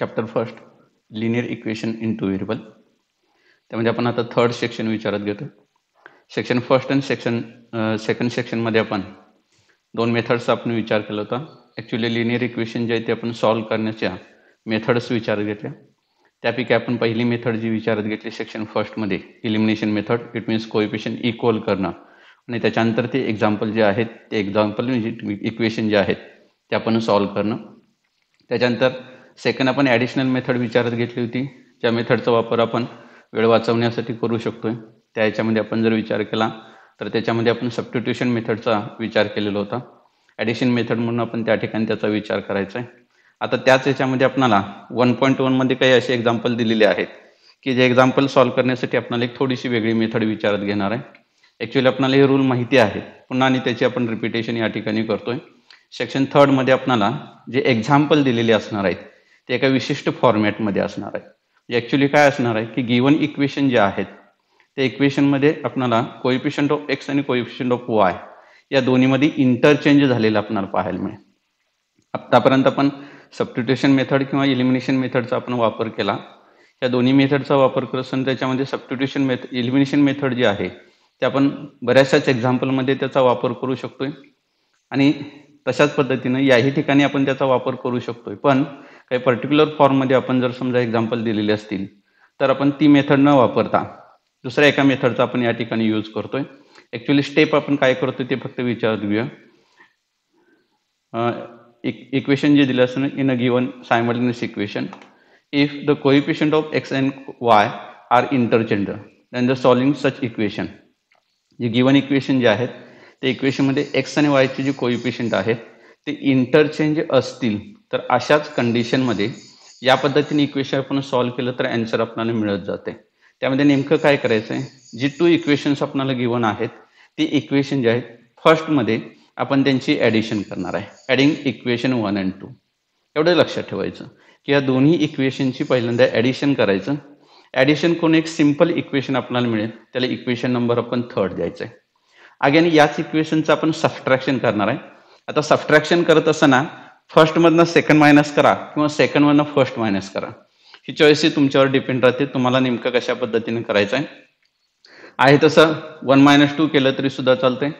chapter first linear equation in two variable त्यामध्ये आपण आता थर्ड सेक्शन विचारात घेतो section first and section second सेक्शनमध्ये आपण दोन मेथड्स आपण विचार केला होता ॲक्च्युली लिनियर इक्वेशन जे आहे ते आपण सॉल्व करण्याच्या मेथड्स विचारात घेतल्या त्यापैकी आपण पहिली मेथड जी विचारात घेतली सेक्शन फर्स्टमध्ये elimination method it means coefficient equal करणं आणि त्याच्यानंतर ते एक्झाम्पल जे आहेत ते एक्झाम्पल म्हणजे इक्वेशन जे आहेत ते आपण सॉल्व करणं त्याच्यानंतर सेकंड आपण ॲडिशनल मेथड विचारत घेतली होती ज्या मेथडचा वापर आपण वेळ वाचवण्यासाठी करू शकतोय त्या याच्यामध्ये आपण जर विचार केला तर त्याच्यामध्ये आपण सबस्टिट्युशन मेथडचा विचार केलेला होता ॲडिशन मेथड म्हणून आपण त्या ठिकाणी त्याचा विचार करायचा आहे आता त्याच याच्यामध्ये आपणाला वन पॉईंट वनमध्ये काही असे एक्झाम्पल दिलेले आहेत की जे एक्झाम्पल सॉल्व्ह करण्यासाठी आपल्याला एक थोडीशी वेगळी मेथड विचारत घेणार आहे ॲक्च्युली आपणाला हे रूल माहिती आहे पुन्हा आणि त्याची आपण रिपिटेशन या ठिकाणी करतोय सेक्शन थर्डमध्ये आपणाला जे एक्झाम्पल दिलेले असणार आहेत ते एका विशिष्ट फॉर्मॅटमध्ये असणार आहे ॲक्च्युली काय असणार आहे की गिवन इक्वेशन जे आहेत त्या इक्वेशनमध्ये आपणाला कोइफिशंट ऑफ एक्स आणि कोइफिशंट ऑफ वाय या दोन्हीमध्ये इंटरचेंज झालेला आपल्याला पाहायला मिळेल आत्तापर्यंत आपण सबट्युटेशन मेथड किंवा इलिमिनेशन मेथडचा आपण वापर केला या दोन्ही मेथडचा वापर करत असून त्याच्यामध्ये सबट्युटेशन मेथ इलिमिनेशन मेथड जी आहे ते आपण बऱ्याचशाच एक्झाम्पलमध्ये त्याचा वापर करू शकतोय आणि तशाच पद्धतीनं याही ठिकाणी आपण त्याचा वापर करू शकतोय पण काही पर्टिक्युलर फॉर्ममध्ये आपण जर समजा एक्झाम्पल दिलेली असतील तर आपण ती मेथड न वापरता दुसऱ्या एका मेथडचा आपण या ठिकाणी यूज करतोय ॲक्च्युली स्टेप आपण काय करतो ते फक्त विचार घेऊया इक्वेशन जे दिलं असतं in a given simultaneous equation if the coefficient of x and y are interchange the solving such equation जे गिवन इक्वेशन जे आहेत ते इक्वेशनमध्ये एक्स आणि वायचे जे कोइफिशियंट आहेत ते इंटरचेंज असतील तर अशाच कंडिशनमध्ये या पद्धतीने इक्वेशन आपण सॉल्व्ह केलं तर अँसर आपल्याला मिळत जाते त्यामध्ये नेमकं काय करायचं आहे जी टू इक्वेशन्स आपल्याला गिवन आहेत ती इक्वेशन जे आहेत फर्स्टमध्ये आपण त्यांची ॲडिशन करणार आहे adding equation one and two एवढं लक्षात ठेवायचं की या दोन्ही इक्वेशनची पहिल्यांदा ॲडिशन करायचं ॲडिशन कोण एक सिम्पल इक्वेशन आपल्याला मिळेल त्याला इक्वेशन नंबर आपण थर्ड द्यायचं आहे अगेन याच इक्वेशनचं आपण सबट्रॅक्शन करणार आहे आता सबट्रॅक्शन करत असताना फर्स्टमधनं सेकंड मायनस करा किंवा सेकंडमधनं फर्स्ट मायनस करा ही चॉईस ही तुमच्यावर डिपेंड राहते तुम्हाला नेमकं कशा पद्धतीने करायचं आहे आहे तसं वन मायनस टू केलं तरी सुद्धा चालतंय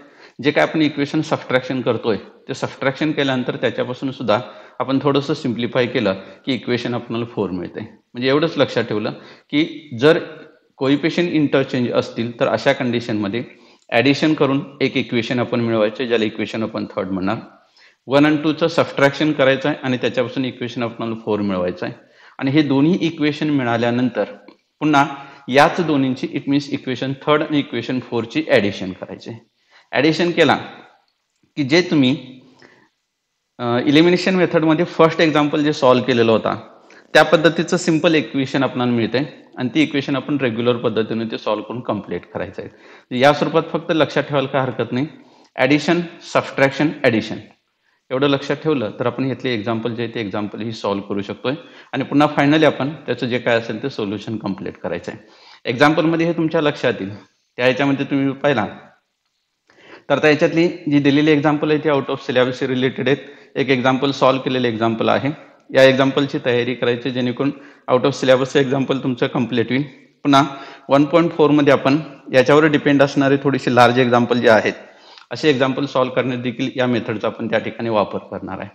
जे काय आपण इक्वेशन सबस्ट्रॅक्शन करतोय ते सबस्ट्रॅक्शन केल्यानंतर त्याच्यापासून सुद्धा आपण थोडंसं सिम्प्लिफाय केलं की इक्वेशन आपल्याला फोर मिळते म्हणजे एवढंच लक्षात ठेवलं की जर कोईपेशन इंटरचेंज असतील तर अशा कंडिशनमध्ये ॲडिशन करून एक इक्वेशन आपण मिळवायचे ज्याला इक्वेशन आपण थर्ड म्हणणार वन अँड टूचं सबट्रॅक्शन करायचं आहे आणि त्याच्यापासून इक्वेशन ऑफ नॉन फोर मिळवायचं आहे आणि हे दोन्ही इक्वेशन मिळाल्यानंतर पुन्हा याच दोन्हींची इट मीन्स इक्वेशन थर्ड आणि इक्वेशन फोरची ॲडिशन करायची ॲडिशन केला की जे तुम्ही इलिमिनेशन मेथडमध्ये फर्स्ट एक्झाम्पल जे सॉल्व्ह केलेला होता त्या पद्धतीचं सिंपल इक्वेशन आपल्याला मिळते आणि ती इक्वेशन आपण रेग्युलर पद्धतीने ते सॉल्व्ह करून कम्प्लीट करायचं आहे या स्वरूपात फक्त लक्षात ठेवायला काय हरकत नाही ॲडिशन सबस्ट्रॅक्शन ॲडिशन एवढं लक्षात ठेवलं तर आपण यातले एक्झाम्पल जे आहे ते एक्झाम्पल ही सॉल्व्ह करू शकतोय आणि पुन्हा फायनली आपण त्याचं जे काय असेल ते सोल्युशन कम्प्लीट करायचं आहे एक्झाम्पलमध्ये हे तुमच्या लक्षात येईल त्या याच्यामध्ये तुम्ही पाहिला तर त्या जी दिलेली एक्झाम्पल आहे ती आउट ऑफ सिलेबसशी रिलेटेड आहेत एक एक्झाम्पल सॉल्व्ह केलेले एक्झाम्पल आहे या एक्झाम्पलची तयारी करायची जेणेकरून आउट ऑफ सिलेबसचं एक्झाम्पल तुमचं कम्प्लीट होईल पुन्हा वन पॉईंट फोरमध्ये आपण याच्यावर डिपेंड असणारे थोडीशी लार्ज एक्झाम्पल जे आहेत असे एक्झाम्पल सॉल्व्ह करणे देखील या मेथडचा आपण त्या ठिकाणी वापर करणार आहे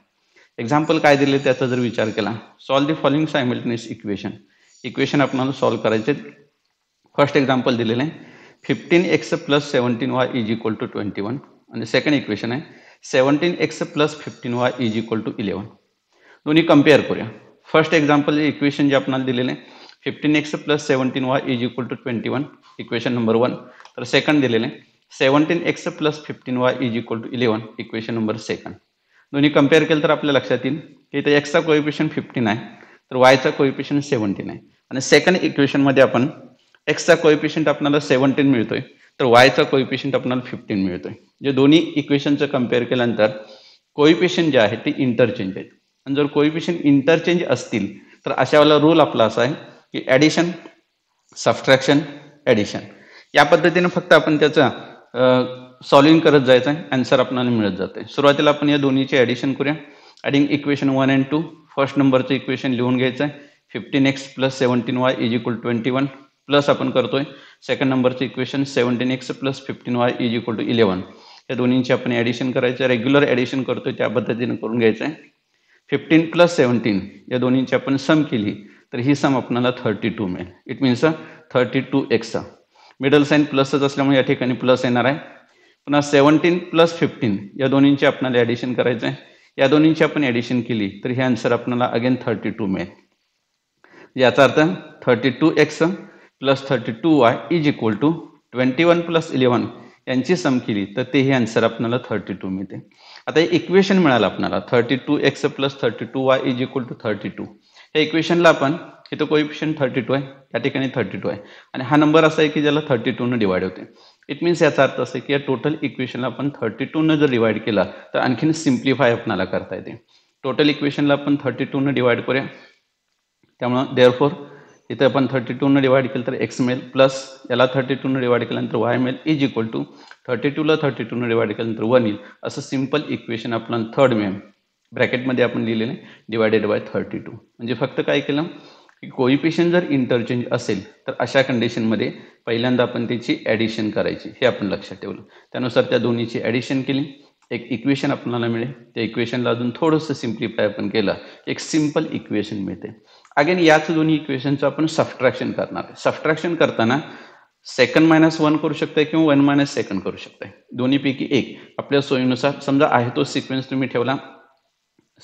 एक्झाम्पल काय दिले त्याचा जर विचार केला solve the following simultaneous equation equation आपल्याला सॉल्व्ह करायचे फर्स्ट एक्झाम्पल दिलेलं आहे fifteen x plus seventeen y is equal to twenty one आणि सेकंड इक्वेशन आहे seventeen x plus fifteen y is equal to eleven दोन्ही कम्पेअर करूया first example equation जे आपल्याला दिलेलं आहे fifteen x plus seventeen y is equal to twenty one equation number one तर second दिलेलं आहे seventeen x plus fifteen y is equal to eleven equation number second दोन्ही कम्पेअर केलं तर आपल्या लक्षात येईल की इथे एक्सचा कोइपेशन फिफ्टीन आहे तर वायचा कोइपेशन सेव्हन्टीन आहे आणि सेकंड इक्वेशनमध्ये आपण एक्सचा कोइपिशंट आपल्याला सेव्हन्टीन मिळतोय तर वायचा कोइपेशन आपल्याला फिफ्टीन मिळतोय जे दोन्ही इक्वेशनचं कम्पेअर केल्यानंतर कोइपेशन जे आहे ते इंटरचेंज आहेत आणि जर कोइपेशन इंटरचेंज असतील तर अशा वेळेला रूल आपला असा आहे की ॲडिशन सबस्ट्रॅक्शन ॲडिशन या पद्धतीने फक्त आपण त्याचा सॉल्विंग करत जायचं आहे अँसर आपल्याला मिळत जाते सुरुवातीला आपण या दोन्हीची ॲडिशन करूया adding equation one and two first नंबरचं इक्वेशन लिहून घ्यायचं आहे fifteen x plus seventeen y is equal twenty one plus आपण करतो आहे सेकंड नंबरचं equation seventeen x plus fifteen y is equal to eleven या दोन्हींची आपण ॲडिशन करायचं रेग्युलर ॲडिशन करतो आहे त्या पद्धतीनं करून घ्यायचं आहे फिफ्टीन प्लस सेवन्टीन या दोन्हींची आपण सम केली तर ही सम आपल्याला थर्टी टू मिळेल इट मीन्स थर्टी टू एक्सचा मिडल साईन प्लसच असल्यामुळे या ठिकाणी प्लस येणार आहे पुन्हा सेवन्टीन प्लस फिफ्टीन या दोन्हींची आपल्याला ॲडिशन करायचं आहे या दोन्हींची आपण ॲडिशन केली तर हे आन्सर आपल्याला अगेन थर्टी टू मिळेल याचा अर्थ thirty two x plus thirty two y is equal to twenty one plus eleven यांची सम केली तर तेही आन्सर आपल्याला थर्टी टू मिळते आता इक्वेशन मिळालं आपल्याला thirty two x plus thirty two y is equal to thirty two या इक्वेशनला आपण इथं कोइफिशियंट थर्टी टू आहे या ठिकाणी थर्टी टू आहे आणि हा नंबर असा आहे की ज्याला थर्टी टूनं डिवाइड होते इट मीन्स याचा अर्थ असा की या टोटल इक्वेशनला आपण थर्टी टूनं जर डिवाइड केला तर आणखीन सिम्प्लिफाय आपणाला करता येते टोटल इक्वेशनला आपण थर्टी टूनं डिवाइड करूया त्यामुळं देअरफोर इथं आपण थर्टी टूनं डिवाइड केलं तर एक्स मेल प्लस याला थर्टी ने डिवाइड केल्यानंतर वाय मिळेल इज इक्वल टू थर्टी टूला थर्टी टूनं डिवाइड केल्यानंतर वन येईल असं सिम्पल इक्वेशन आपण थर्ड मिळेल ब्रॅकेटमध्ये आपण लिहिलेलं आहे डिवायडेड बाय थर्टी टू म्हणजे फक्त काय केलं की कोइपेशन जर इंटरचेंज असेल तर अशा कंडिशनमध्ये पहिल्यांदा आपण त्याची ॲडिशन करायची हे आपण लक्षात ठेवलं त्यानुसार त्या दोन्हीची ॲडिशन केली एक इक्वेशन आपल्याला मिळेल त्या इक्वेशनला अजून थोडंसं सिम्प्लिफाय आपण केलं एक सिम्पल इक्वेशन मिळते अगेन याच दोन्ही इक्वेशनचं आपण सबट्रॅक्शन करणार आहे सबट्रॅक्शन करताना सेकंड मायनस वन करू शकताय किंवा वन मायनस सेकंड करू शकताय दोन्हीपैकी एक आपल्या सोयीनुसार समजा आहे तो सिक्वेन्स तुम्ही ठेवला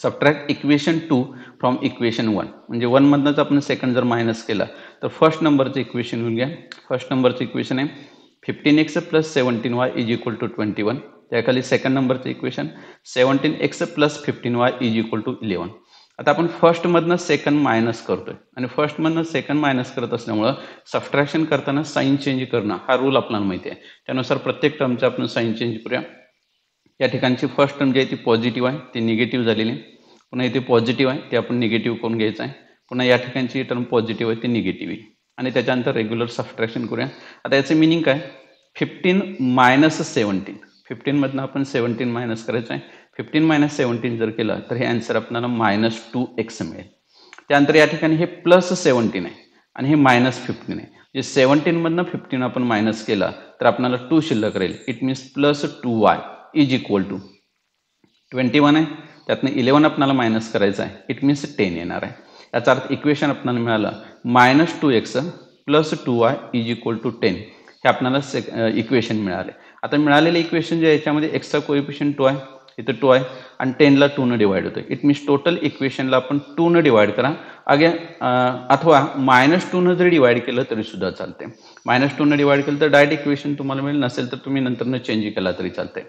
subtract equation two from equation one म्हणजे वनमधनंच आपण सेकंड जर मायनस केला तर फर्स्ट नंबरचं इक्वेशन घेऊन घ्या फर्स्ट नंबरचं इक्वेशन आहे fifteen x plus seventeen y is equal to twenty one त्याखाली सेकंड नंबरचं equation seventeen x plus fifteen y is equal to eleven आता आपण फर्स्टमधनं सेकंड मायनस करतोय आणि फर्स्टमधनं सेकंड मायनस करत असल्यामुळं सबट्रॅक्शन करताना साईन चेंज करणं हा रूल आपल्याला माहिती आहे त्यानुसार प्रत्येक टर्मचं आपण साईन चेंज करूया या ठिकाणची फर्स्ट टर्म जी आहे ती पॉझिटिव्ह आहे ती निगेटिव्ह झालेली आहे पुन्हा इथे पॉझिटिव्ह आहे ते आपण निगेटिव्ह करून घ्यायचं आहे पुन्हा या ठिकाणची टर्म पॉझिटिव्ह आहे ती निगेटिव्ह आहे आणि त्याच्यानंतर रेग्युलर सबस्ट्रॅक्शन करूया आता याचं मिनिंग काय फिफ्टीन मायनस सेवन्टीन फिफ्टीनमधनं आपण सेवन्टीन मायनस करायचं आहे फिफ्टीन मायनस सेवन्टीन जर केलं तर हे आन्सर आपल्याला मायनस टू एक्स मिळेल त्यानंतर या ठिकाणी हे प्लस सेवन्टीन आहे आणि हे मायनस फिफ्टीन आहे जे सेवन्टीनमधनं फिफ्टीन आपण मायनस केला तर आपल्याला टू शिल्लक राहील it means plus two y is equal to twenty one आहे त्यातनं इलेवन आपणाला मायनस करायचं आहे इट मीन्स टेन येणार आहे याचा अर्थ इक्वेशन आपल्याला मिळालं minus two x plus two y is equal to ten हे आपल्याला से इक्वेशन मिळाले आता मिळालेले इक्वेशन जे याच्यामध्ये एक्स्ट्रा कोइफिशन टू आहे इथं टू आहे आणि टेनला न डिवाइड होतं इट मीन्स टोटल इक्वेशनला आपण टूनं डिवाइड करा अगे अथवा मायनस टूनं जरी डिवाइड केलं तरी सुद्धा चालते मायनस टूनं डिवाइड केलं तर डायरेक्ट इक्वेशन तुम्हाला मिळेल नसेल तर तुम्ही नंतरनं चेंज केला तरी चालते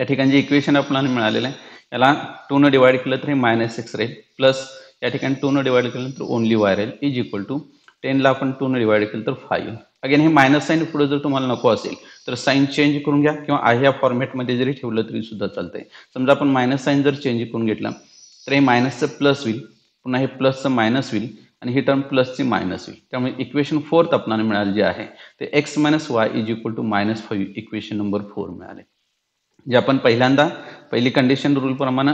या ठिकाणी जे इक्वेशन आपल्याला मिळालेलं आहे याला टू न डिवाइड केलं तर हे मायनस एक्स राहील प्लस या ठिकाणी टू न डिवाइड केलं तर ओनली वाय राहील इज इक्वल टू टेनला आपण टू न डिवाइड केलं तर फाईव्ह अगेन हे मायनस साईन पुढे जर तुम्हाला नको असेल तर साईन चेंज करून घ्या किंवा आहे या फॉर्मॅटमध्ये जरी ठेवलं तरी सुद्धा चालतंय समजा आपण मायनस साईन जर चेंज करून घेतला तर हे मायनसचं प्लस होईल पुन्हा हे प्लसचं मायनस होईल आणि ही टर्म प्लसची मायनस होईल त्यामुळे इक्वेशन फोर्थ आपल्याला मिळालं जे आहे ते x minus Y is equal to minus five equation number four मिळाले जे आपण पहिल्यांदा पहिली कंडिशन रूलप्रमाणे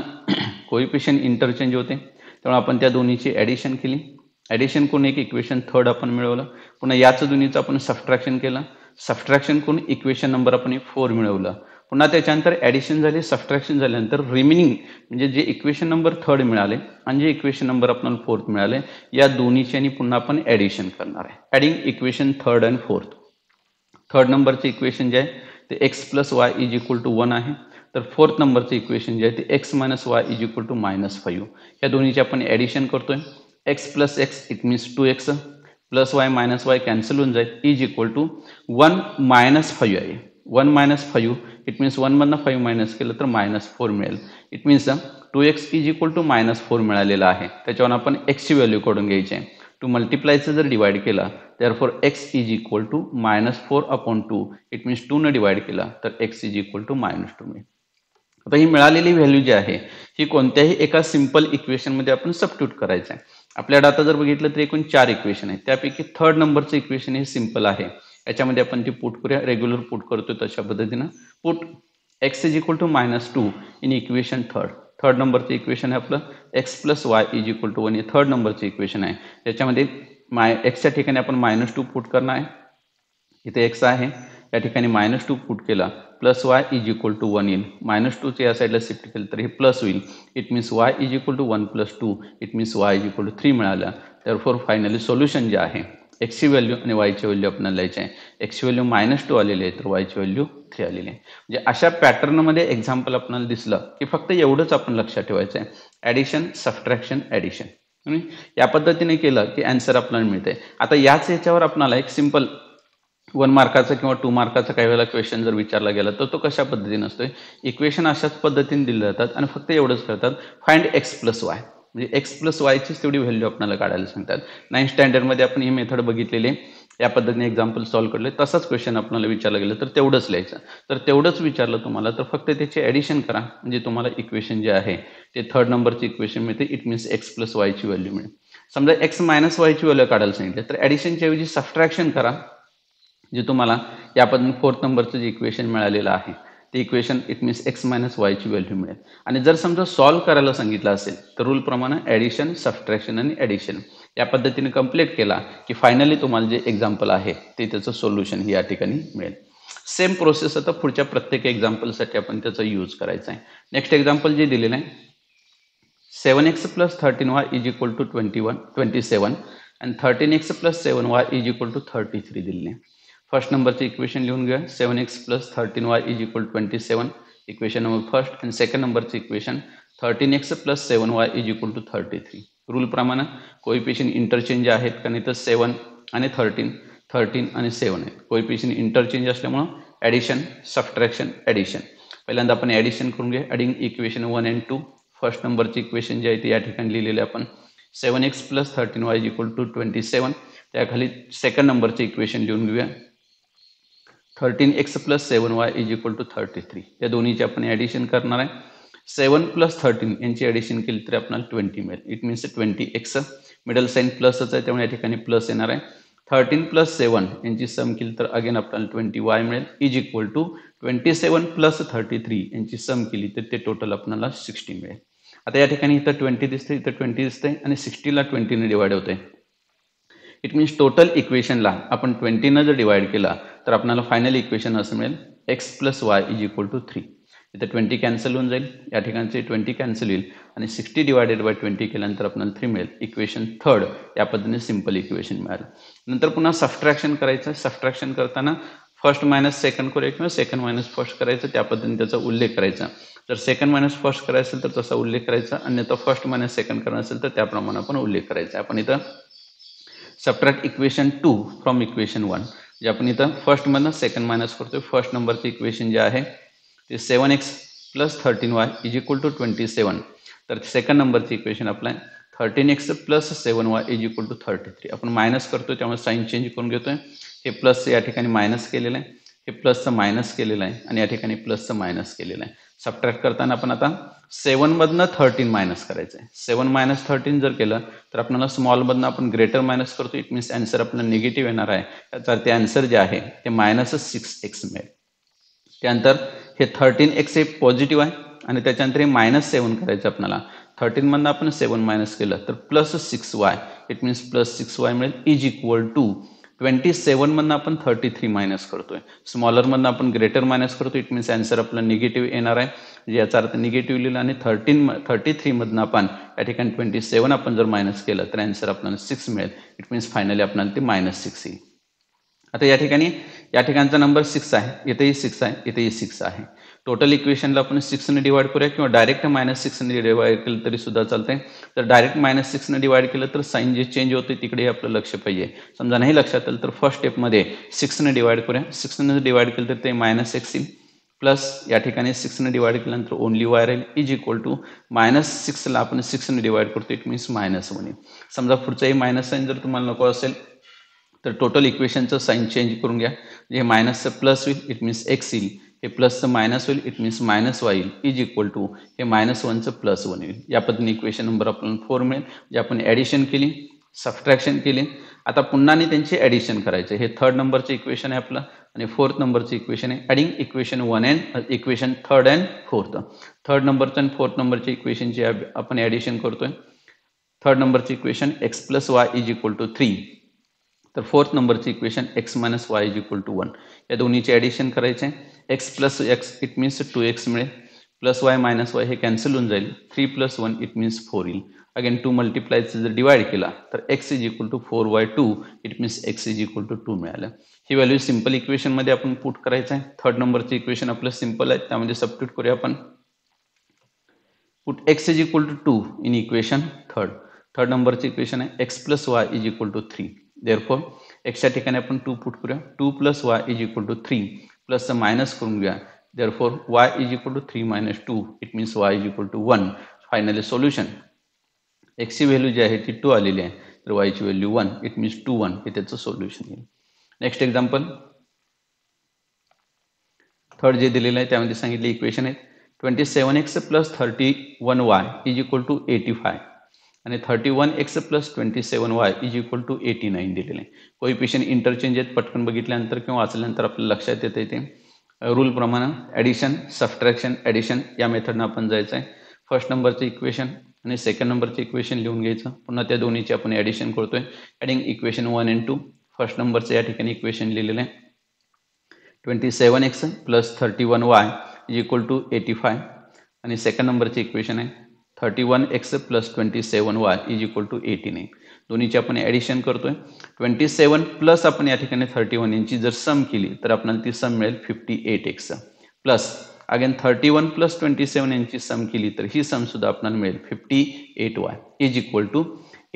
कोइफिशियन इंटरचेंज होते त्यामुळे आपण त्या दोन्हीची ॲडिशन केली ॲडिशन करून एक इक्वेशन थर्ड आपण मिळवलं पुन्हा याच दोन्हीचं आपण सबस्ट्रॅक्शन केलं सबस्ट्रॅक्शन करून इक्वेशन नंबर आपण फोर मिळवलं पुन्हा त्याच्यानंतर ॲडिशन झाले सबस्ट्रॅक्शन झाल्यानंतर रिमेनिंग म्हणजे जे इक्वेशन नंबर थर्ड मिळाले आणि जे इक्वेशन नंबर आपल्याला फोर्थ मिळाले या दोन्हीच्यानी आणि पुन्हा आपण ॲडिशन करणार आहे adding equation third and fourth third नंबरचे इक्वेशन जे आहे ते x plus Y is equal to one आहे तर फोर्थ नंबरचं इक्वेशन जे आहे ते x minus Y is equal to minus five या दोन्हीचे आपण ॲडिशन करतो आहे x plus x it means two x plus y minus y cancel होऊन जाईल is equal to one minus five आहे one minus five it means वनमधनं five minus केलं तर मायनस फोर मिळेल it means two x is equal to minus four मिळालेला आहे त्याच्यावर आपण एक्सची व्हॅल्यू काढून घ्यायची आहे टू मल्टिप्लायचं जर डिवाइड केला तर for x is equal to minus four upon two it means two ने डिवाइड केला तर x is equal to minus two मिळेल आता ही मिळालेली व्हॅल्यू जी आहे ही कोणत्याही एका सिम्पल इक्वेशनमध्ये आपण सबट्यूट करायचं आहे आपल्याकडे आता जर बघितलं तर एकूण चार इक्वेशन आहे त्यापैकी थर्ड नंबरचं इक्वेशन हे सिम्पल आहे याच्यामध्ये आपण ती पुट करूया रेग्युलर पुट करतो तशा पद्धतीनं put x is equal to minus two in equation third third नंबरचं इक्वेशन आहे आपलं x plus Y is equal to one हे थर्ड नंबरचं इक्वेशन आहे याच्यामध्ये माय एक्सच्या ठिकाणी आपण मायनस टू पुट करणार आहे इथे एक्स आहे या ठिकाणी मायनस टू पुट केला plus Y is equal to one येईल मायनस टूचं या साईडला शिफ्ट केलं तर हे प्लस होईल it means y is equal to one plus two it means y is equal to three मिळाला तर फोर फायनली सोल्युशन जे आहे एक्सची व्हॅल्यू आणि वायची व्हॅल्यू आपल्याला लिहायचे आहे एक्सची व्हॅल्यू मायनस टू आलेली आहे तर वायची व्हॅल्यू थ्री आलेली आहे म्हणजे अशा पॅटर्नमध्ये एक्झाम्पल आपल्याला दिसलं की फक्त एवढंच आपण लक्षात ठेवायचं आहे ॲडिशन सबट्रॅक्शन ॲडिशन या पद्धतीने केलं की आन्सर आपल्याला मिळते आता याच याच्यावर आपणाला एक सिम्पल वन मार्काचं किंवा टू मार्काचं काही वेळेला क्वेश्चन जर विचारला गेला तर तो कशा पद्धतीने असतोय इक्वेशन अशाच पद्धतीने दिले जातात आणि फक्त एवढंच करतात फाइंड एक्स प्लस वाय म्हणजे एक्स प्लस वायचीच तेवढी व्हॅल्यू आपल्याला काढायला सांगतात नाईन्थ स्टँडर्डमध्ये आपण ही मेथड बघितलेली या पद्धतीने एक्झाम्पल सॉल्व्ह करले तसाच क्वेश्चन आपल्याला विचारला गेलं तर तेवढंच लिहायचं तर तेवढंच विचारलं तुम्हाला तर फक्त त्याचे ॲडिशन करा म्हणजे तुम्हाला इक्वेशन जे आहे ते थर्ड नंबरचे इक्वेशन मिळते इट मीन्स एक्स प्लस वायची व्हॅल्यू मिळेल समजा एक्स मायनस वायची व्हॅल्यू काढायला सांगितले तर ॲडिशनच्या ऐवजी सबस्ट्रॅक्शन करा जे तुम्हाला या पद्धतीने फोर्थ नंबरचं जे इक्वेशन मिळालेलं आहे ते equation it means x minus वायची व्हॅल्यू मिळेल आणि जर समजा सॉल्व्ह करायला सांगितलं असेल तर रूलप्रमाणे ॲडिशन सबट्रॅक्शन आणि ॲडिशन या पद्धतीने कंप्लीट केला की फायनली तुम्हाला जे एक्झाम्पल आहे ते त्याचं सोल्युशन ही या ठिकाणी मिळेल सेम प्रोसेस आता पुढच्या प्रत्येक एक्झाम्पलसाठी आपण त्याचा यूज करायचा आहे नेक्स्ट एक्झाम्पल जे दिलेलं आहे seven x plus thirteen Y is equal to twenty one twenty seven and thirteen x plus seven y is equal to thirty three दिलेले आहे फर्स्ट नंबरचे इक्वेशन लिहून घ्या seven x plus thirteen Y is equal twenty seven equation number first आणि second नंबरचं equation thirteen x plus seven y is equal to thirty three rule रूलप्रमाणे coefficient interchange आहेत का नाही तर सेवन आणि थर्टीन थर्टीन आणि सेवन आहेत कोईपेशन इंटरचेंज असल्यामुळं ॲडिशन सबट्रॅक्शन ॲडिशन पहिल्यांदा आपण ॲडिशन करून घ्या adding equation one and two first नंबरची इक्वेशन जे आहे ते या ठिकाणी लिहिलेले आपण seven x plus thirteen Y is equal to twenty seven त्याखाली सेकंड नंबरचे इक्वेशन लिहून घेऊया thirteen x plus seven y is equal to thirty three या दोन्हीचे आपण ॲडिशन करणार आहे सेवन प्लस थर्टीन यांची ॲडिशन केली तरी आपल्याला ट्वेंटी मिळेल it means twenty x middle sign प्लसच आहे त्यामुळे या ठिकाणी प्लस येणार आहे थर्टीन प्लस सेवन यांची सम केली तर अगेन आपल्याला ट्वेंटी वाय मिळेल is equal to twenty seven plus thirty three यांची सम केली तर ते टोटल आपल्याला सिक्स्टी मिळेल आता या ठिकाणी इथं ट्वेंटी दिसते इथं ट्वेंटी दिसते आणि सिक्स्टीला ट्वेंटीने डिवाइड होते इट मीन्स टोटल इक्वेशनला आपण ट्वेंटीनं जर डिवाइड केला तर आपल्याला फायनल इक्वेशन असं मिळेल x plus Y is equal to three इथं ट्वेंटी कॅन्सल होऊन जाईल या ठिकाणचे ट्वेंटी कॅन्सल होईल आणि सिक्स्टी डिवायडेड बाय ट्वेंटी केल्यानंतर आपल्याला थ्री मिळेल इक्वेशन थर्ड या पद्धतीने सिंपल इक्वेशन मिळालं नंतर पुन्हा सबट्रॅक्शन करायचं सबट्रॅक्शन करताना फर्स्ट मायनस सेकंड करूया किंवा सेकंड मायनस फर्स्ट करायचं त्या पद्धतीने त्याचा उल्लेख करायचा जर सेकंड मायनस फर्स्ट करायचं असेल तर तसा उल्लेख करायचा अन्यथा फर्स्ट मायनस सेकंड करायचं असेल तर त्याप्रमाणे आपण उल्लेख करायचा आपण इथं subtract equation two from equation one जे आपण इथं फर्स्टमधनं सेकंड मायनस करतोय फर्स्ट नंबरचे इक्वेशन जे आहे ते seven x plus thirteen Y is equal to twenty seven तर सेकंड नंबरची इक्वेशन आपलं आहे thirteen x plus seven y is equal to thirty three आपण मायनस करतो त्यामुळे साईन चेंज करून घेतोय हे प्लस या ठिकाणी मायनस केलेलं आहे हे प्लसचं मायनस केलेलं आहे आणि या ठिकाणी प्लसचं मायनस केलेलं आहे सबट्रॅक्ट करताना आपण आता सेवनमधनं थर्टीन मायनस करायचं आहे सेवन मायनस थर्टीन जर केलं तर आपल्याला स्मॉलमधनं आपण ग्रेटर मायनस करतो इट मीन्स अँसर आपल्याला निगेटिव्ह येणार आहे त्याचा ते अँसर जे आहे ते मायनसच सिक्स एक्स मिळेल त्यानंतर हे थर्टीन एक्स हे पॉझिटिव्ह आहे आणि त्याच्यानंतर हे मायनस सेवन करायचं आपल्याला थर्टीनमधनं आपण सेवन मायनस केलं तर plus six y it means plus six y मिळेल इज इक्वल टू ट्वेंटी सेवनमधनं आपण थर्टी थ्री मायनस करतोय स्मॉलरमधनं आपण ग्रेटर मायनस करतो इट मीन्स अँसर आपला निगेटिव्ह येणार आहे म्हणजे याचा अर्थ निगेटिव्ह लिहिला आणि थर्टीन थर्टी थ्रीमधनं आपण या ठिकाणी ट्वेंटी सेवन आपण जर मायनस केलं तर अँसर आपल्याला सिक्स मिळेल इट मीन्स फायनली आपल्याला ते मायनस सिक्स येईल आता या ठिकाणी या ठिकाणचा नंबर सिक्स आहे इथेही सिक्स आहे इथेही सिक्स आहे टोटल इक्वेशनला आपण ने डिवाइड करूया किंवा डायरेक्ट मायनस सिक्सने डिवाइड केलं तरी सुद्धा चालतंय तर डायरेक्ट मायनस ने डिवाइड केलं तर साईन जे चेंज होते तिकडे आपलं लक्ष पाहिजे समजा नाही लक्षात आलं तर फर्स्ट स्टेपमध्ये सिक्सने डिवाइड करूया सिक्सने डिवाइड केलं तर ते मायनस एक्स येईल प्लस या ठिकाणी सिक्सने डिवाइड केल्यानंतर ओनली वायर येईल इज इक्वल टू मायनस सिक्सला आपण सिक्सने डिवाइड करतो इट मीन्स मायनस वन येईल समजा पुढचंही मायनस साईन जर तुम्हाला नको असेल तर टोटल इक्वेशनचं साईन चेंज करून घ्या जे मायनसचं प्लस होईल इट मीन्स एक्स येईल हे प्लसचं मायनस होईल इट मीन्स मायनस वाय येईल इज इक्वल टू हे मायनस वनचं प्लस वन येईल या पद्धतीने इक्वेशन नंबर आपल्याला फोर मिळेल जे आपण ॲडिशन केली सबट्रॅक्शन केली आता पुन्हा त्यांचे ॲडिशन करायचे हे थर्ड नंबरचं इक्वेशन आहे आपलं आणि फोर्थ नंबरचं इक्वेशन आहे adding equation one and equation third and fourth third नंबरचं आणि फोर्थ नंबरचे इक्वेशन जे आपण ॲडिशन करतोय थर्ड नंबरचं equation x plus Y is equal to three तर फोर्थ नंबरचं equation x minus Y is equal to one या दोन्हीचे ॲडिशन करायचे आहे x plus x it means two x मिळेल प्लस वाय मायनस वाय हे कॅन्सल होऊन जाईल three plus one it means four येईल अगेन टू मल्टिप्लायचं जर डिवाइड केला तर x is equal to four by two it means x is equal to two मिळालं ही व्हॅल्यू सिम्पल इक्वेशनमध्ये आपण पुट करायचं आहे थर्ड नंबरचं इक्वेशन आपलं सिम्पल आहे त्यामध्ये सबट्यूट करूया आपण put x is equal to two in equation third third नंबरचं इक्वेशन आहे x plus Y is equal to three four एक्सच्या ठिकाणी आपण टू पुट करूया two plus Y is equal to three plus minus करून घ्या there four y is equal to three minus two it means y is equal to one finally solution एक्सची value जी आहे ती टू आलेली आहे तर वायची value one it means two one हे त्याचं सोल्युशन येईल नेक्स्ट एक्झाम्पल थर्ड जे दिलेलं आहे त्यामध्ये सांगितले इक्वेशन आहेत twenty seven x plus thirty one y is equal to eighty five आणि thirty one x plus twenty seven y is equal to eighty nine दिलेले कोई पेशंट इंटरचेंज आहेत पटकन बघितल्यानंतर किंवा वाचल्यानंतर आपल्याला लक्षात येते ते रूलप्रमाणे ॲडिशन सबट्रॅक्शन ॲडिशन या मेथडनं आपण जायचं आहे फर्स्ट नंबरचं इक्वेशन आणि सेकंड नंबरचं इक्वेशन लिहून घ्यायचं पुन्हा त्या दोन्हीची आपण ॲडिशन करतोय adding equation one and two first नंबरचं या ठिकाणी इक्वेशन लिहिलेलं आहे twenty seven x plus thirty one y is equal to eighty five आणि सेकंड नंबरचं इक्वेशन आहे thirty one x plus twenty seven y is equal to eighty nine दोन्हीची आपण ॲडिशन करतोय ट्वेंटी सेवन प्लस आपण या ठिकाणी थर्टी वन यांची जर सम केली तर आपल्याला ती सम मिळेल fifty eight x plus again thirty one plus twenty seven यांची सम केली तर ही समसुद्धा आपल्याला मिळेल fifty eight y is equal to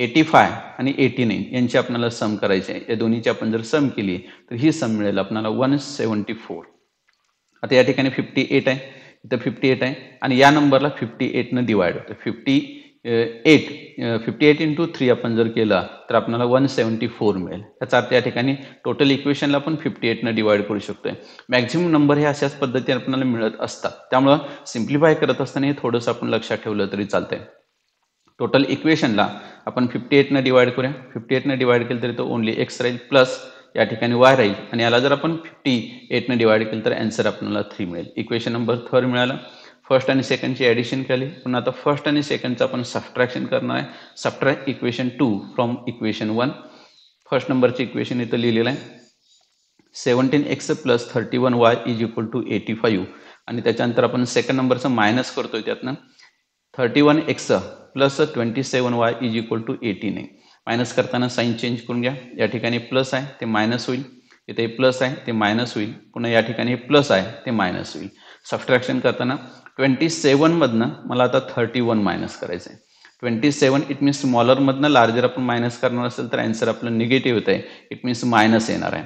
eighty five आणि एटी नाईन यांची आपल्याला सम करायची आहे या दोन्हीची आपण जर सम केली तर ही सम मिळेल आपल्याला वन सेवन्टी फोर आता या ठिकाणी फिफ्टी एट आहे इथं फिफ्टी एट आहे आणि या नंबरला फिफ्टी एटनं डिवाइड होतं fifty eight fifty eight into three आपण जर केला तर आपल्याला वन सेवन्टी फोर मिळेल याचा अर्थ या ठिकाणी टोटल इक्वेशनला आपण फिफ्टी एटनं डिवाइड करू शकतो आहे मॅक्झिमम नंबर हे अशाच पद्धतीने आपल्याला मिळत असतात त्यामुळं सिम्प्लिफाय करत असताना हे थोडंसं आपण लक्षात ठेवलं तरी चालतंय टोटल इक्वेशनला आपण फिफ्टी एटनं डिवाइड करूया फिफ्टी एटनं डिवाइड केलं तरी तो ओनली एक्स राहील प्लस या ठिकाणी वाय राहील आणि याला जर आपण फिफ्टी एटने डिवाइड केलं तर अँसर आपल्याला थ्री मिळेल इक्वेशन नंबर थर्ड मिळाला फर्स्ट आणि सेकंडची ॲडिशन केली पण आता फर्स्ट आणि सेकंडचं आपण सबट्रॅक्शन करणार आहे subtract equation two from equation one first नंबरची इक्वेशन इथं लिहिलेलं आहे seventeen x plus thirty one y is equal to eighty five आणि त्याच्यानंतर आपण सेकंड नंबरचं मायनस करतोय त्यातनं thirty one x plus twenty seven y is equal to eighteen आहे मायनस करताना साईन चेंज करून घ्या या ठिकाणी प्लस आहे ते मायनस होईल इथे प्लस आहे ते मायनस होईल पुन्हा या ठिकाणी प्लस आहे ते मायनस होईल सबस्ट्रॅक्शन करताना ट्वेंटी सेवनमधनं मला आता थर्टी वन मायनस करायचं आहे ट्वेंटी सेवन इट मीन्स स्मॉलरमधनं लार्जर आपण मायनस करणार असेल तर आन्सर आपलं निगेटिव्ह होत आहे इट मीन्स मायनस येणार आहे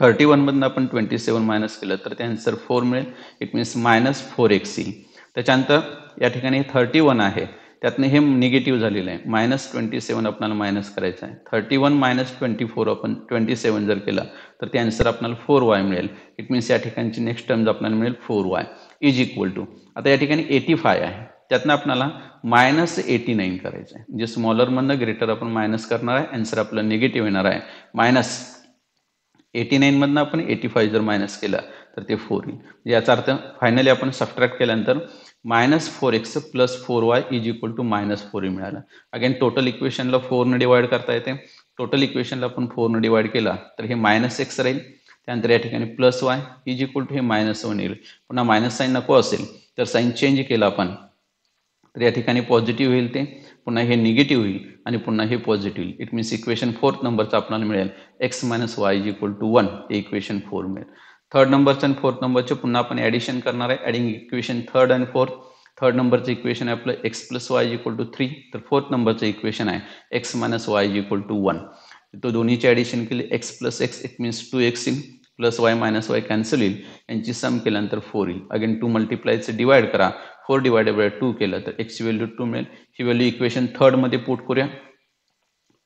थर्टी वनमधनं आपण ट्वेंटी सेवन मायनस केलं तर ते आन्सर फोर मिळेल it means minus four x त्याच्यानंतर या ठिकाणी थर्टी वन आहे त्यातनं हे निगेटिव्ह झालेलं आहे मायनस ट्वेंटी सेवन आपल्याला मायनस करायचं आहे thirty one minus twenty four आपण ट्वेंटी सेवन जर केला तर ते आन्सर आपल्याला फोर वाय मिळेल इट मीन्स या ठिकाणची नेक्स्ट टर्म्स आपल्याला मिळेल four y is equal to आता या ठिकाणी एटी फाय आहे त्यातनं आपल्याला मायनस एटी नाईन करायचं आहे म्हणजे स्मॉलरमधनं ग्रेटर आपण मायनस करणार आहे आन्सर आपलं निगेटिव्ह येणार आहे मायनस एटी नाईनमधनं आपण एटी फाय जर मायनस केला तर ते फोर येईल म्हणजे याचा अर्थ फायनली आपण सबट्रॅक्ट केल्यानंतर minus four x plus four y is equal to minus four ही मिळाला अगेन टोटल इक्वेशनला फोरनं डिवाइड करता येते टोटल इक्वेशनला आपण फोरनं डिवाइड केला तर हे मायनस एक्स राहील त्यानंतर या ठिकाणी plus Y is equal to हे मायनस वन येईल पुन्हा मायनस साईन नको असेल तर साईन चेंज केला आपण तर या ठिकाणी पॉझिटिव्ह होईल ते पुन्हा हे निगेटिव्ह होईल आणि पुन्हा हे पॉझिटिव्ह होईल इट मीन्स इक्वेशन फोर्थ नंबरचा आपल्याला मिळेल x minus Y is equal to one हे इक्वेशन फोर मिळेल थर्ड नंबरचं आणि फोर्थ नंबरचे पुन्हा आपण ॲडिशन करणार आहे adding equation third and fourth third नंबरचं इक्वेशन आहे आपलं x plus y equal to three तर फोर्थ नंबरचं इक्वेशन आहे x minus y equal to one तो दोन्हीचे ॲडिशन केले x plus x it means two x in plus y minus y cancel येईल यांची सम केल्यानंतर फोर येईल अगेन टू मल्टिप्लायचं डिवाइड करा फोर डिवायडेड बाय टू केलं तर एक्सची व्हॅल्यू टू मिळेल ही व्हॅल्यू इक्वेशन थर्डमध्ये पुट करूया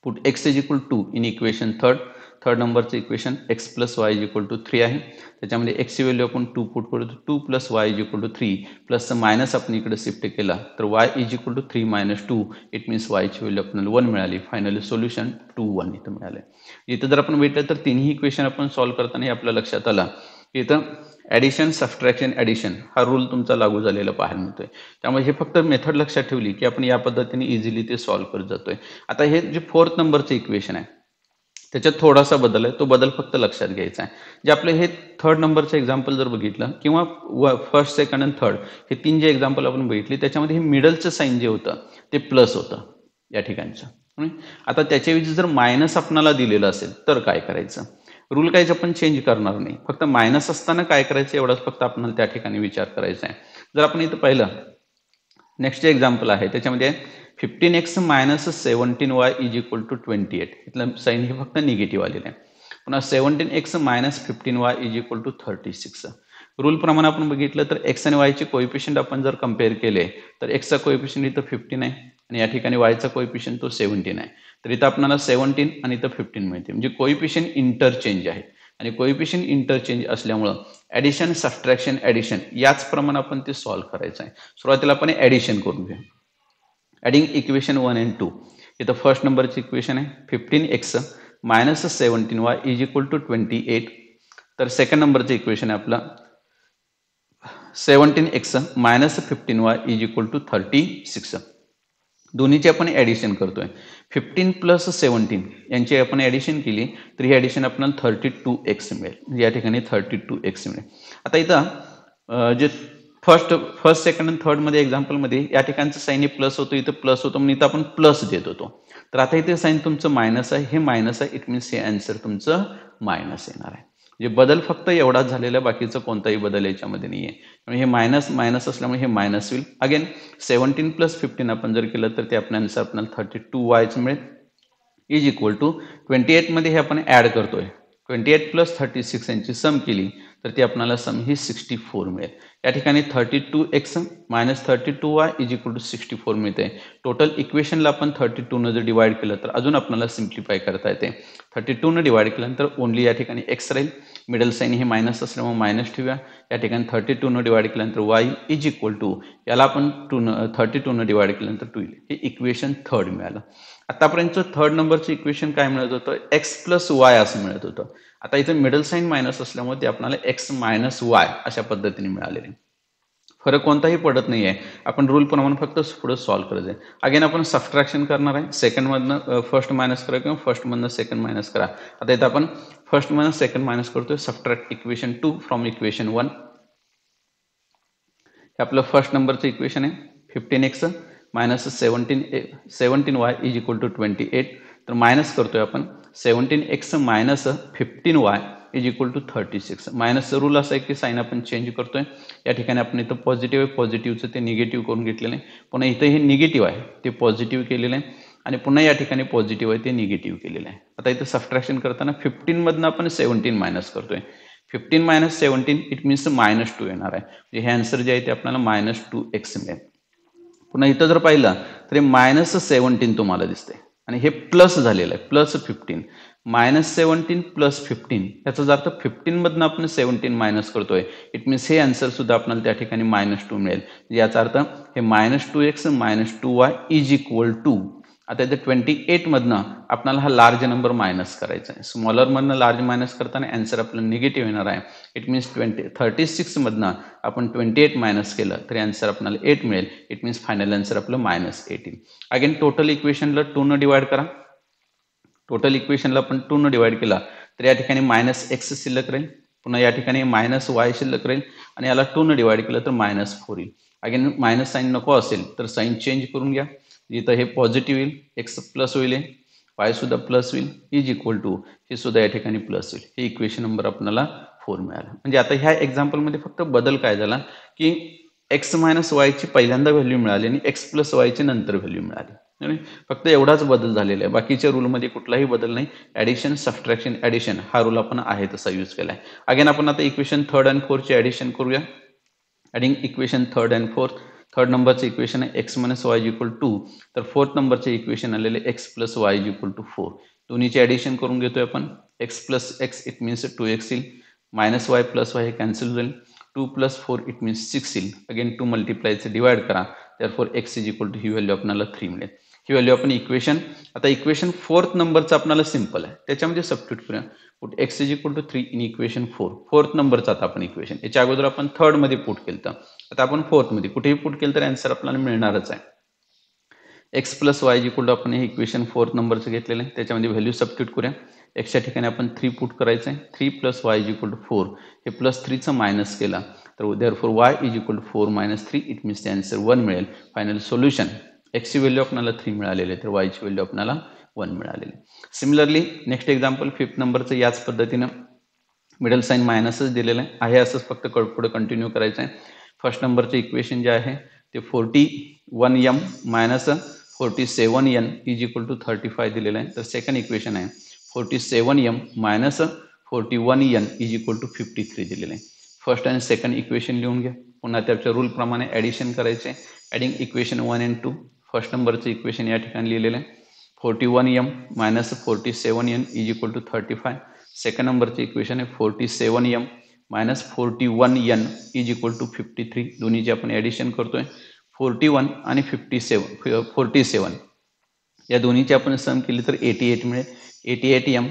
put x is equal to in equation third third नंबरचं equation x plus Y is equal to three आहे त्याच्यामध्ये एक्सची व्हॅल्यू आपण टू पुट करू two plus Y is equal to three plus minus आपण इकडे शिफ्ट केला तर y is equal to three minus two it means वायची व्हॅल्यू आपल्याला वन मिळाली फायनली सोल्युशन टू वन इथं मिळालं इथं जर आपण भेटलं तर तिन्ही इक्वेशन आपण सॉल्व्ह करताना हे आपल्या लक्षात आला इथं ॲडिशन सबट्रॅक्शन ॲडिशन हा रूल तुमचा लागू झालेला पाहायला मिळतोय त्यामुळे हे फक्त मेथड लक्षात ठेवली की आपण या पद्धतीने इझिली ते सॉल्व्ह करत जातोय आता हे जे फोर्थ नंबरचं इक्वेशन आहे त्याच्यात थोडासा बदल आहे तो बदल फक्त लक्षात घ्यायचा आहे जे आपलं हे थर्ड नंबरचं एक्झाम्पल जर बघितलं किंवा फर्स्ट सेकंड आणि थर्ड हे तीन जे एक्झाम्पल आपण बघितली त्याच्यामध्ये हे मिडलचं साईन जे होतं ते प्लस होतं या ठिकाणचं आता त्याच्याऐवजी जर मायनस आपणाला दिलेलं असेल तर काय करायचं रूल काहीच आपण चेंज करणार नाही फक्त मायनस असताना काय करायचं एवढाच फक्त आपल्याला त्या ठिकाणी विचार करायचा आहे जर आपण इथं पाहिलं नेक्स्ट जे एक्झाम्पल आहे त्याच्यामध्ये fifteen x minus seventeen y is equal to twenty eight इथलं साईन हे फक्त निगेटिव्ह आलेलं आहे पुन्हा seventeen x minus fifteen y is equal to thirty six rule रूलप्रमाणे आपण बघितलं तर एक्स आणि वायचे कोएफिशियंट आपण जर कम्पेअर केले तर एक्सचा कोएफिशियंट इथं फिफ्टीन आहे आणि या ठिकाणी वायचा कोएफिशियंट तो सेव्हन्टीन आहे तर इथं आपल्याला सेव्हन्टीन आणि इथं फिफ्टीन मिळते म्हणजे कोइपिशन इंटरचेंज आहे आणि कोइपिशन इंटरचेंज असल्यामुळं ॲडिशन सबट्रॅक्शन ॲडिशन याच प्रमाणे आपण ते सॉल्व्ह करायचं आहे सुरुवातीला आपण ॲडिशन करून घेऊ adding equation one and two इथं फर्स्ट नंबरचं इक्वेशन आहे fifteen x minus seventeen y is equal to twenty eight तर सेकंड नंबरचं इक्वेशन आहे आपलं seventeen x minus fifteen y is equal to thirty six दोन्हीचे आपण ॲडिशन करतोय फिफ्टीन प्लस सेवन्टीन यांची आपण ॲडिशन केली तर ही ॲडिशन आपल्याला थर्टी टू एक्स मिळेल या ठिकाणी थर्टी टू एक्स मिळेल आता इथं जे फर्स्ट फर्स्ट सेकंड आणि थर्ड मध्ये एक्झाम्पल मध्ये या ठिकाणचं साईन हे प्लस होतो इथं प्लस होतो म्हणजे इथं आपण प्लस देत होतो तर आता इथे साईन तुमचं मायनस आहे हे मायनस आहे इट मीन्स हे आन्सर तुमचं मायनस येणार आहे म्हणजे बदल फक्त एवढाच झालेला बाकीचं कोणताही बदल याच्यामध्ये नाही आहे हे मायनस मायनस असल्यामुळे हे मायनस होईल अगेन सेवन्टीन प्लस फिफ्टीन आपण जर केलं तर ते आपल्या आन्सर आपल्याला थर्टी टू वायच मिळेल इज इक्वल टू ट्वेंटी एटमध्ये हे आपण ॲड करतोय twenty eight plus thirty six यांची सम केली तर ती आपणाला सम ही सिक्स्टी फोर मिळेल या ठिकाणी thirty two x minus thirty two y is equal to sixty four मिळते टोटल इक्वेशनला आपण थर्टी टूनं जर डिवाईड केलं तर अजून आपल्याला सिम्प्लिफाय करता येते थर्टी टूनं डिवाईड केल्यानंतर ओनली या ठिकाणी एक्स राहील मिडल साईन हे मायनस असल्यामुळे मायनस ठेवूया या ठिकाणी थर्टी टूनं डिवाईड केल्यानंतर वाय इज इक्वल टू याला आपण टू न थर्टी टूनं डिवाईड केल्यानंतर टू येईल हे इक्वेशन थर्ड मिळालं आतापर्यंतचं थर्ड नंबरचं इक्वेशन काय मिळत होतं एक्स प्लस वाय असं मिळत होतं आता इथे मिडल साईन मायनस असल्यामुळे ते आपल्याला एक्स मायनस वाय अशा पद्धतीने मिळालेले फरक कोणताही पडत नाही आहे आपण रूल प्रमाणे फक्त पुढे सॉल्व्ह करत आहे अगेन आपण सबट्रॅक्शन करणार आहे सेकंडमधनं फर्स्ट मायनस करा किंवा फर्स्टमधनं सेकंड मायनस करा आता इथं आपण फर्स्ट फर्स्टमधनं सेकंड मायनस करतोय subtract equation two from equation one हे आपलं फर्स्ट नंबरचं इक्वेशन आहे fifteen x minus seventeen seventeen y is equal to twenty eight तर मायनस करतोय आपण seventeen x minus fifteen y is equal to thirty six minus rule असा आहे की साईन आपण चेंज करतोय या ठिकाणी आपण इथं पॉझिटिव्ह आहे पॉझिटिव्हचं ते निगेटिव्ह करून घेतलेलं आहे पुन्हा इथं हे निगेटिव्ह आहे ते पॉझिटिव्ह केलेलं आहे आणि पुन्हा या ठिकाणी पॉझिटिव्ह आहे ते निगेटिव्ह केलेलं आहे आता इथं सबट्रॅक्शन करताना फिफ्टीनमधनं आपण सेवन्टीन मायनस करतोय fifteen minus seventeen it means minus two येणार आहे म्हणजे हे आन्सर जे आहे ते आपल्याला मायनस टू एक्स मिळेल पुन्हा इथं जर पाहिलं तर मायनस सेवन्टीन तुम्हाला दिसतंय आणि हे प्लस झालेलं आहे plus fifteen minus seventeen plus fifteen याचाच अर्थ फिफ्टीनमधनं आपण सेवन्टीन मायनस करतोय इट मीन्स हे आन्सर सुद्धा आपल्याला त्या ठिकाणी मायनस टू मिळेल याचा अर्थ हे minus two x minus two y is equal to आता इथे ट्वेंटी एटमधनं आपल्याला हा लार्ज नंबर मायनस करायचा आहे स्मॉलरमधनं लार्ज मायनस करताना ॲन्सर आपलं निगेटिव्ह येणार आहे इट मीन्स ट्वेंटी थर्टी सिक्समधनं आपण ट्वेंटी एट मायनस केलं तरी आन्सर आपल्याला एट मिळेल इट मीन्स फायनल आन्सर आपलं मायनस एटीन अगेन टोटल इक्वेशनला न डिवाइड करा टोटल इक्वेशनला आपण न डिवाइड केला तर या ठिकाणी मायनस एक्स शिल्लक राहील पुन्हा या ठिकाणी मायनस वाय शिल्लक राहील आणि याला न डिवाइड केलं तर मायनस फोर येईल अगेन मायनस साईन नको असेल तर साईन चेंज करून घ्या इथं हे पॉझिटिव्ह येईल एक्स प्लस होईल सुद्धा प्लस होईल इज इक्वल टू हे सुद्धा या ठिकाणी प्लस होईल हे इक्वेशन नंबर आपल्याला फोर मिळाला म्हणजे आता ह्या एक्झाम्पलमध्ये फक्त बदल काय झाला की एक्स मायनस वायची पहिल्यांदा व्हॅल्यू मिळाली आणि एक्स प्लस वायची नंतर व्हॅल्यू मिळाली फक्त एवढाच बदल झालेला आहे बाकीच्या रूलमध्ये कुठलाही बदल नाही ॲडिशन सबट्रॅक्शन ॲडिशन हा रूल आपण आहे तसा यूज केला आहे अगेन आपण आता इक्वेशन थर्ड अँड फोरची ॲडिशन करूया adding equation third and fourth third नंबरचं इक्वेशन आहे x minus y equal to तर फोर्थ नंबरचे इक्वेशन आलेले x plus y equal to four दोन्हीचे ॲडिशन करून घेतोय आपण x plus x it means two x येईल मायनस वाय प्लस वाय हे कॅन्सल होईल two plus four it means six येईल अगेन टू मल्टिप्लायचं डिवाइड करा तर four x is equal to ही व्हॅल्यू आपल्याला थ्री मिळेल ही व्हॅल्यू आपण इक्वेशन आता इक्वेशन फोर्थ नंबरचं आपल्याला सिम्पल आहे त्याच्यामध्ये सबट्यूट करूया x is equal to three in equation four fourth नंबरचं आता आपण इक्वेशन याच्या अगोदर आपण थर्डमध्ये पुट केलं आता आपण फोर्थमध्ये कुठेही पुट केलं तर अँसर आपल्याला मिळणारच आहे एक्स प्लस वाय जी टू आपण हे इक्वेशन फोर्थ नंबरचं घेतलेलं आहे त्याच्यामध्ये व्हॅल्यू सबट्यूट करूया एक्सच्या ठिकाणी आपण थ्री पुट करायचं आहे three plus Y is equal to four हे प्लस थ्रीचं मायनस केला तर there four y is equal to four minus three it means ते अँसर वन मिळेल फायनल सोल्युशन एक्सची व्हॅल्यू आपणाला थ्री मिळालेली तर वायची व्हॅल्यू आपणाला वन मिळालेली सिमिलरली नेक्स्ट एक्झाम्पल फिफ्थ नंबरचं याच पद्धतीनं मिडल साइन मायनसच दिलेलं आहे असंच फक्त पुढे कंटिन्यू करायचं आहे फर्स्ट नंबरचं इक्वेशन जे आहे ते forty one M minus forty seven N is equal to thirty five दिलेलं आहे तर सेकंड इक्वेशन आहे forty seven M minus forty one N is equal to fifty three दिलेलं आहे फर्स्ट आणि सेकंड इक्वेशन लिहून घ्या पुन्हा त्याच्या रूलप्रमाणे ॲडिशन करायचे adding equation one and two first नंबरचं इक्वेशन या ठिकाणी लिहिलेलं आहे forty one M minus forty seven N is equal to thirty five second नंबरचं इक्वेशन आहे forty seven M minus forty one N is equal to fifty three दोन्हीचे आपण addition करतो आहे फोर्टी वन आणि फिफ्टी सेवन फोर्टी सेवन या दोन्हीची आपण सम केली तर एटी एट मिळेल eighty eight M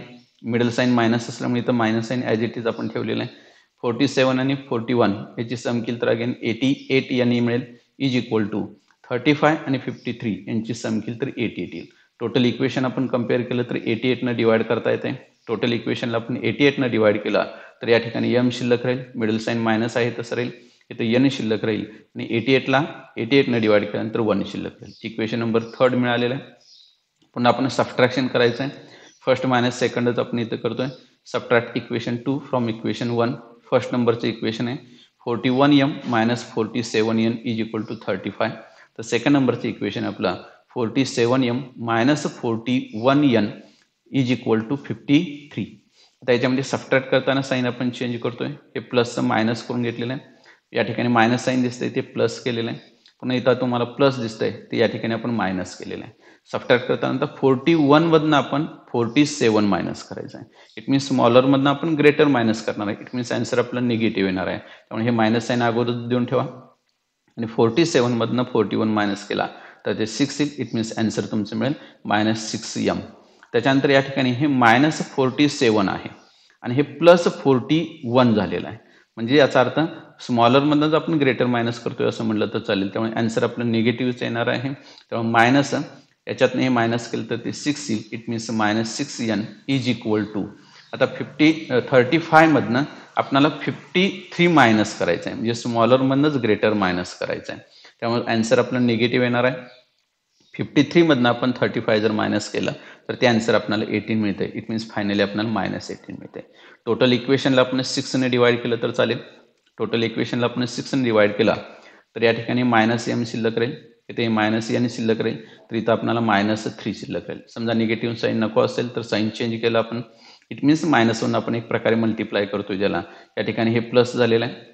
middle sign minus असल्यामुळे इथं minus sign as it is आपण ठेवलेलं आहे फोर्टी सेवन आणि फोर्टी वन याची सम केली तर अगेन एटी एट एन ई मिळेल is equal to thirty five आणि फिफ्टी थ्री यांची सम केली तर एटी एट येईल टोटल इक्वेशन आपण कम्पेअर केलं तर एटी एटनं डिवाइड करता येते टोटल इक्वेशनला आपण एटी एटनं डिवाइड केला तर या ठिकाणी यम शिल्लक राहील मिडल साईन मायनस आहे तसं राहील इथं यन शिल्लक राहील आणि एटी एटला एटी एटनं डिवाइड केल्यानंतर वन शिल्लक राहील इक्वेशन नंबर थर्ड मिळालेला आहे पुन्हा आपण सबट्रॅक्शन करायचं आहे फर्स्ट मायनस सेकंडच आपण इथं करतोय subtract equation two from equation one first नंबरचं इक्वेशन आहे forty one M minus forty seven N is equal to thirty five तर सेकंड नंबरचं इक्वेशन आपलं forty seven M minus forty one N is equal to fifty three आता याच्यामध्ये subtract करताना sine आपण change करतोय हे प्लसचं मायनस करून घेतलेलं आहे या ठिकाणी मायनस साईन आहे ते प्लस केलेलं आहे पुन्हा इथं तुम्हाला प्लस दिसतंय ते या ठिकाणी आपण मायनस केलेलं आहे सबट्रॅक्ट करताना तर फोर्टी वनमधनं आपण फोर्टी सेवन मायनस करायचं आहे इट मीन्स स्मॉलरमधनं आपण ग्रेटर मायनस करणार आहे इट मीन्स आन्सर आपलं निगेटिव्ह येणार आहे त्यामुळे हे मायनस साईन अगोदर देऊन ठेवा आणि फोर्टी सेवनमधनं फोर्टी वन मायनस केला तर ते सिक्स येईल इट मीन्स अँसर तुमचं मिळेल मायनस सिक्स यम त्याच्यानंतर या ठिकाणी हे मायनस फोर्टी सेवन आहे आणि हे प्लस फोर्टी वन झालेलं आहे म्हणजे याचा अर्थ स्मॉलरमधनंच आपण ग्रेटर मायनस करतोय असं म्हणलं तर चालेल त्यामुळे अँसर आपलं निगेटिव्हच येणार आहे त्यामुळे मायनस याच्यातनं हे मायनस केलं तर ते सिक्स येईल it means minus six N is equal to two fifty thirty फायमधनं आपल्याला फिफ्टी थ्री मायनस करायचं आहे म्हणजे स्मॉलरमधनंच ग्रेटर मायनस करायचं आहे त्यामुळे आन्सर आपला निगेटिव्ह येणार आहे फिफ्टी थ्रीमधनं आपण थर्टी फाय जर मायनस केलं तर ते आन्सर आपल्याला एटीन मिळते इट मीन्स फायनली आपल्याला मायनस एटीन मिळते टोटल इक्वेशनला आपण सिक्सने डिवाईड केलं तर चालेल टोटल इक्वेशनला आपण सिक्सने डिवाईड केला तर या ठिकाणी मायनस एम शिल्लक राहील इथे मायनस e आणि शिल्लक राहील तर इथं आपल्याला मायनस थ्री शिल्लक राहील समजा निगेटिव्ह साईन नको असेल तर साईन चेंज केलं आपण इट मीन्स मायनस वन आपण एक प्रकारे मल्टिप्लाय करतो ज्याला या ठिकाणी हे प्लस झालेलं आहे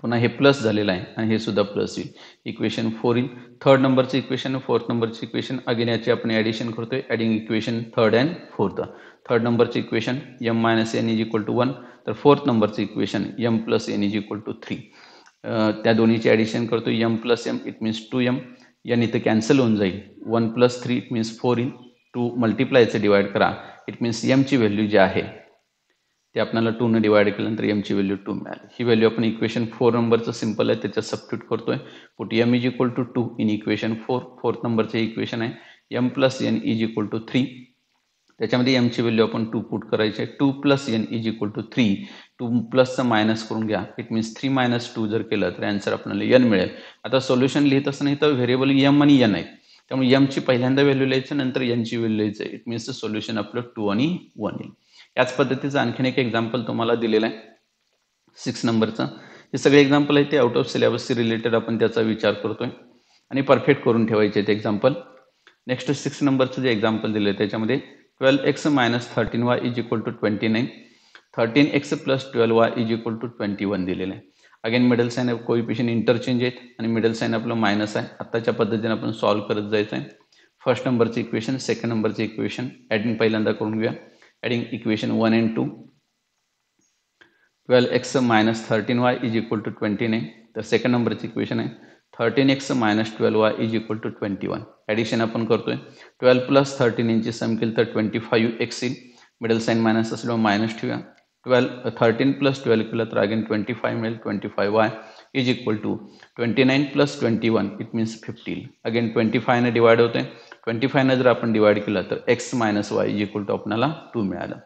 पुन्हा हे प्लस झालेलं आहे आणि हे सुद्धा प्लस होईल इक्वेशन फोर इन थर्ड नंबरचं इक्वेशन फोर्थ नंबरचं इक्वेशन अगेन याची आपण ॲडिशन करतो आहे adding equation third and fourth third नंबरचं equation M minus N is equal to one तर फोर्थ नंबरचं equation M plus N is equal to three त्या दोन्हीची ॲडिशन करतो M plus M it means two M याने इथं cancel होऊन जाईल one plus three it means four in two मल्टिप्लायचं डिवाइड करा इट मीन्स ची व्हॅल्यू जी आहे ते आपल्याला टूनं डिवाइड केल्यानंतर ची व्हॅल्यू टू मिळाली ही व्हॅल्यू आपण इक्वेशन फोर नंबरचं सिम्पल आहे त्याच्यात सबट्यूट करतोय put M is equal to two in equation four fourth नंबरचं इक्वेशन आहे M plus N is equal to three त्याच्यामध्ये एमची व्हॅल्यू आपण टू पुट करायची आहे two plus N is equal to three two प्लसचं मायनस करून घ्या it means three minus two जर केलं तर आन्सर आपल्याला एन मिळेल आता सोल्युशन लिहित असताना इथं व्हेरिएबल एम आणि एन आहे त्यामुळे यमची पहिल्यांदा व्हॅल्यू लिहायचं नंतर यमची व्हॅल्यू लिहायचं इट मीन्स द सोल्युशन आपलं टू आणि वन येईल याच पद्धतीचं आणखीन एक एक्झाम्पल तुम्हाला दिलेलं आहे सिक्स नंबरचं हे सगळे एक्झाम्पल आहे ते आउट ऑफ सिलेबसशी रिलेटेड आपण त्याचा विचार करतोय आणि परफेक्ट करून ठेवायचे ते एक्झाम्पल नेक्स्ट सिक्स नंबरचं जे एक्झाम्पल दिलं त्याच्यामध्ये twelve X minus thirteen Y is equal to twenty nine thirteen x plus twelve Y is equal to twenty one दिलेलं आहे again middle sign of coefficient interchange येत आणि मिडल साईन आपलं minus आहे आत्ताच्या पद्धतीने आपण सॉल्व्ह करत जायचं आहे फर्स्ट नंबरचं इक्वेशन सेकंड नंबरचं इक्वेशन ॲडिंग पहिल्यांदा करून घेऊया adding equation one and two twelve X minus thirteen Y is equal to twenty nine तर सेकंड नंबरची इक्वेशन आहे thirteen X minus twelve Y is equal to twenty one addition आपण करतोय twelve plus thirteen इंची sum केली तर twenty five X येईल middle sign minus असल्यामुळे मायनस ठेवूया 12 थर्टीन प्लस 12 केलं तर अगेन ट्वेंटी फाय मिळेल twenty five Y is equal to twenty nine plus twenty one it means fifteen again twenty फायनं डिवाइड आहे ट्वेंटी फायनं जर आपण डिवाइड केलं तर X minus Y is equal to आपल्याला टू मिळालं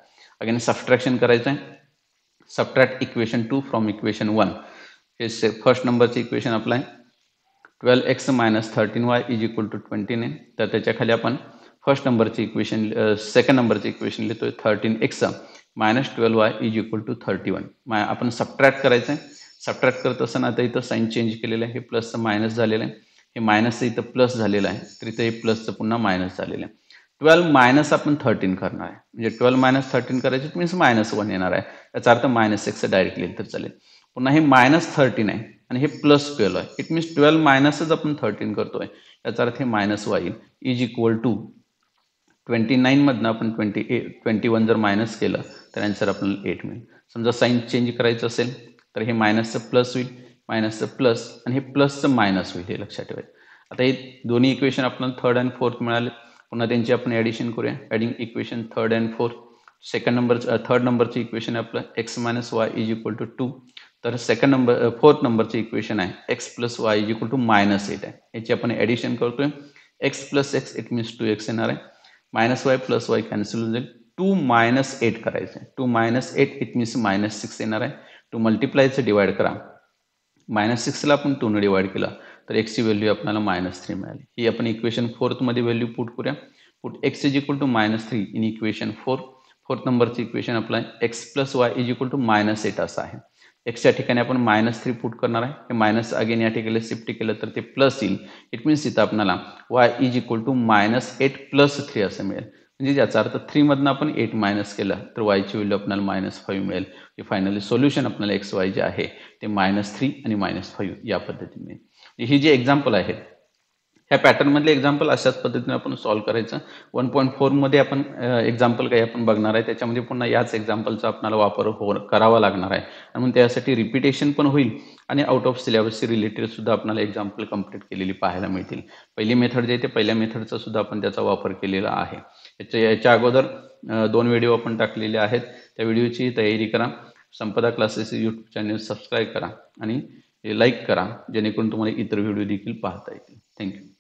अगेन सबट्रॅक्शन करायचं आहे subtract equation two from equation one हे से फर्स्ट नंबरचं इक्वेशन आपलं आहे twelve X minus thirteen Y is equal to twenty nine तर त्याच्या खाली आपण फर्स्ट नंबरचे इक्वेशन सेकंड नंबरचे इक्वेशन लिहितोय thirteen X minus twelve Y is equal to thirty one माय आपण सबट्रॅक्ट करायचं आहे सबट्रॅक्ट करत असताना आता इथं साईन चेंज केलेलं आहे हे प्लसचं मायनस झालेलं आहे हे मायनसचं इथं प्लस झालेलं आहे तर इथं हे प्लसचं पुन्हा मायनस झालेलं आहे ट्वेल्व मायनस आपण थर्टीन करणार आहे म्हणजे ट्वेल्व मायनस थर्टीन करायचे मीन्स मायनस वन येणार आहे त्याचा अर्थ मायनस एक्स डायरेक्ट लिहिलं तर चालेल पुन्हा हे मायनस थर्टीन आहे आणि हे प्लस ट्वेल्व आहे इट मीन्स ट्वेल्व मायनसच आपण थर्टीन करतोय त्याचा अर्थ हे minus Y is equal to ट्वेंटी नाईनमधनं आपण ट्वेंटी ए ट्वेंटी वन जर मायनस केलं तर आन्सर आपल्याला एट मिळेल समजा साईन चेंज करायचं असेल तर हे मायनसचं प्लस होईल मायनसचं प्लस आणि हे प्लसचं मायनस होईल हे लक्षात ठेवायचं आता हे दोन्ही इक्वेशन आपल्याला थर्ड अँड फोर्थ मिळाले पुन्हा त्यांची आपण ॲडिशन करूया adding equation third and fourth second number third नंबरचं इक्वेशन आहे आपलं X minus Y is equal to two two second number fourth नंबरचं इक्वेशन आहे x plus Y is equal to minus eight आहे याची आपण ॲडिशन करतोय X plus x it means two X येणार आहे minus Y plus Y cancel होऊन जाईल टू मायनस एट करायचं आहे two minus eight it means minus six येणार आहे टू मल्टिप्लायचं डिवाइड करा मायनस सिक्सला आपण टूनं डिवाइड केला तर एक्सची व्हॅल्यू आपल्याला मायनस थ्री मिळाली ही आपण इक्वेशन फोर्थमध्ये व्हॅल्यू पुट करूया put x is equal to minus three in equation four fourth नंबरचं इक्वेशन आपलं x plus Y is equal to minus eight असं आहे एक्सच्या ठिकाणी आपण मायनस थ्री पुट करणार आहे हे मायनस अगेन या ठिकाणी शिफ्ट केलं तर ते प्लस येईल इट मीन्स इथं आपल्याला Y is equal to minus eight plus three असं मिळेल म्हणजे याचा अर्थ थ्रीमधनं आपण एट मायनस केलं तर वायची व्हॅल्यू आपल्याला मायनस फाईव्ह मिळेल हे फायनली सोल्युशन आपल्याला एक्स वाय जे आहे ते मायनस थ्री आणि मायनस फाईव्ह या पद्धतीने ही जी एक्झाम्पल आहेत ह्या पॅटर्नमधले एक्झाम्पल अशाच पद्धतीने आपण सॉल्व करायचं वन पॉईंट फोरमध्ये आपण एक्झाम्पल काही आपण बघणार आहे त्याच्यामध्ये पुन्हा याच एक्झाम्पलचा आपल्याला वापर हो करावा लागणार आहे आणि त्यासाठी रिपिटेशन पण होईल आणि आउट ऑफ सिलेबसशी रिलेटेड सुद्धा आपल्याला एक्झाम्पल कंप्लीट केलेली पाहायला मिळतील पहिली मेथड जे आहे ते पहिल्या मेथडचा सुद्धा आपण त्याचा वापर केलेला आहे याच्या याच्या अगोदर दोन व्हिडिओ आपण टाकलेले आहेत त्या व्हिडिओची तयारी करा Sampada classes YouTube channel subscribe करा आणि लाईक करा जेणेकरून तुम्हाला इतर व्हिडिओ देखील पाहता येतील थँक्यू